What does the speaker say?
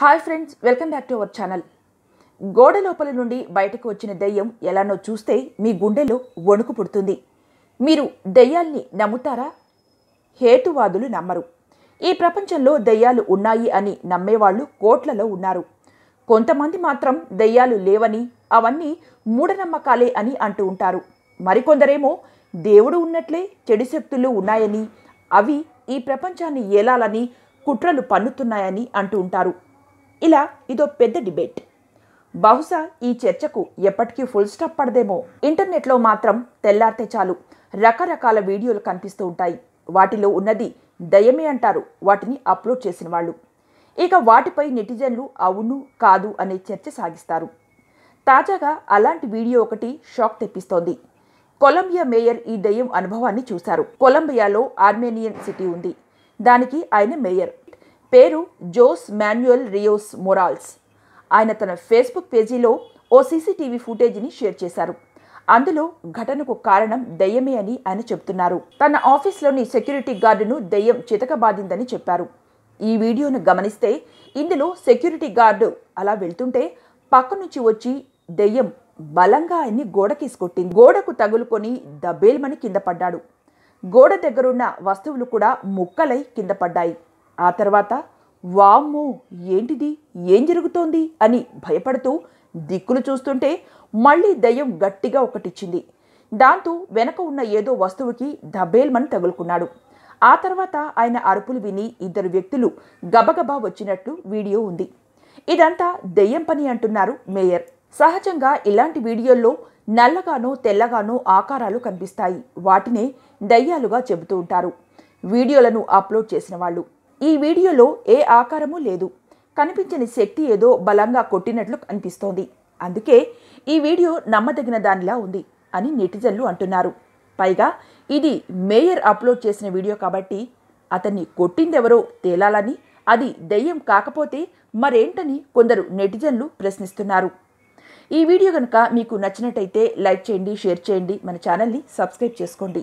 hi friends welcome back to our channel గోడ లోపల నుండి బయటకు వచ్చిన దెయ్యం ఎలానో చూస్తే మీ గుండెలో వణుకు పుడుతుంది మీరు దెయ్యాల్ని నమ్ముతారా హేతువాదులు నమ్మరు ఈ ప్రపంచంలో దెయ్యాలు ఉన్నాయి అని నమ్మేవాళ్ళు కోట్లలో ఉన్నారు కొంతమంది మాత్రం దెయ్యాలు లేవని అవన్నీ మూఢనమ్మకాలే అని అంటూ ఉంటారు మరికొందరేమో దేవుడు ఉన్నట్లే చెడు శక్తులు ఉన్నాయని అవి ఈ ప్రపంచాన్ని ఏలాలని కుట్రలు పన్నుతున్నాయని అంటూ ఉంటారు ఇలా ఇదో పెద్ద డిబేట్ బహుశా ఈ చర్చకు ఎప్పటికీ ఫుల్ స్టాప్ పడదేమో ఇంటర్నెట్లో మాత్రం తెల్లారితే చాలు రకరకాల వీడియోలు కనిపిస్తూ ఉంటాయి వాటిలో ఉన్నది దయమే అంటారు వాటిని అప్లోడ్ చేసిన వాళ్ళు ఇక వాటిపై నెటిజన్లు అవును కాదు అనే చర్చ సాగిస్తారు తాజాగా అలాంటి వీడియో ఒకటి షాక్ తెప్పిస్తోంది కొలంబియా మేయర్ ఈ దయ్యం అనుభవాన్ని చూశారు కొలంబియాలో ఆర్మేనియన్ సిటీ ఉంది దానికి ఆయన మేయర్ పేరు జోస్ మాన్యుయల్ రియోస్ మొరాల్స్ ఆయన తన ఫేస్బుక్ పేజీలో ఓ సీసీటీవీ ఫుటేజీని షేర్ చేశారు అందులో ఘటనకు కారణం దయ్యమే అని ఆయన చెబుతున్నారు తన ఆఫీస్లోని సెక్యూరిటీ గార్డును దయ్యం చితకబాదిందని చెప్పారు ఈ వీడియోను గమనిస్తే ఇందులో సెక్యూరిటీ గార్డు అలా వెళ్తుంటే పక్క నుంచి వచ్చి దెయ్యం బలంగా ఆయన్ని గోడకేసుకొట్టింది గోడకు తగులుకొని దబేల్మని కింద పడ్డాడు గోడ దగ్గరున్న వస్తువులు కూడా ముక్కలై కింద పడ్డాయి ఆ తర్వాత వామ్మో ఏంటిది ఏం జరుగుతోంది అని భయపడుతూ దిక్కులు చూస్తుంటే మళ్ళీ దయ్యం గట్టిగా ఒకటిచ్చింది దాంతో వెనక ఉన్న ఏదో వస్తువుకి దబేల్మని తగులుకున్నాడు ఆ తర్వాత ఆయన అరుపులు విని ఇద్దరు వ్యక్తులు గబగబా వచ్చినట్లు వీడియో ఉంది ఇదంతా దెయ్యం పని అంటున్నారు మేయర్ సహజంగా ఇలాంటి వీడియోల్లో నల్లగానో తెల్లగానో ఆకారాలు కనిపిస్తాయి వాటినే దయ్యాలుగా చెబుతూ ఉంటారు వీడియోలను అప్లోడ్ చేసిన వాళ్ళు ఈ వీడియోలో ఏ ఆకారము లేదు కనిపించని శక్తి ఏదో బలంగా కొట్టినట్లు అనిపిస్తోంది అందుకే ఈ వీడియో నమ్మదగిన దానిలా ఉంది అని నెటిజన్లు అంటున్నారు పైగా ఇది మేయర్ అప్లోడ్ చేసిన వీడియో కాబట్టి అతన్ని కొట్టిందెవరో తేలాలని అది దెయ్యం కాకపోతే మరేంటని కొందరు నెటిజన్లు ప్రశ్నిస్తున్నారు ఈ వీడియో కనుక మీకు నచ్చినట్టయితే లైక్ చేయండి షేర్ చేయండి మన ఛానల్ని సబ్స్క్రైబ్ చేసుకోండి